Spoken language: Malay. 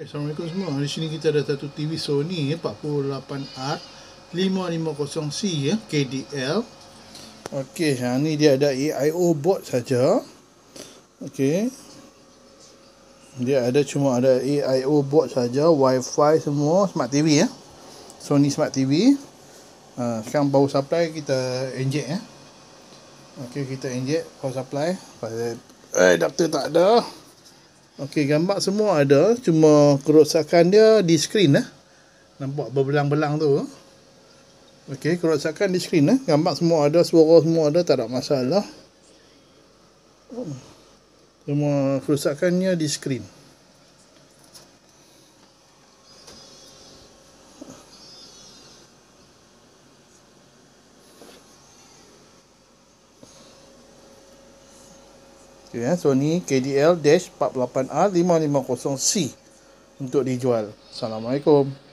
Assalamualaikum semua. Di sini kita ada satu TV Sony 48R 550C ya, KDL. Okey, ha ni dia ada AIO board saja. Okey. Dia ada cuma ada AIO board saja, Wi-Fi semua, smart TV ya. Eh. Sony smart TV. Ha, sekarang power supply kita injek ya. Okey, kita injek power supply. Pasal eh adapter tak ada. Okey, gambar semua ada. Cuma kerosakan dia di skrin. Eh. Nampak berbelang-belang tu. Okey, kerosakan di skrin. Eh. Gambar semua ada, suara semua ada. Tak ada masalah. Cuma kerosakannya di skrin. okay, eh, Sony KDL-48R550C untuk dijual. Assalamualaikum.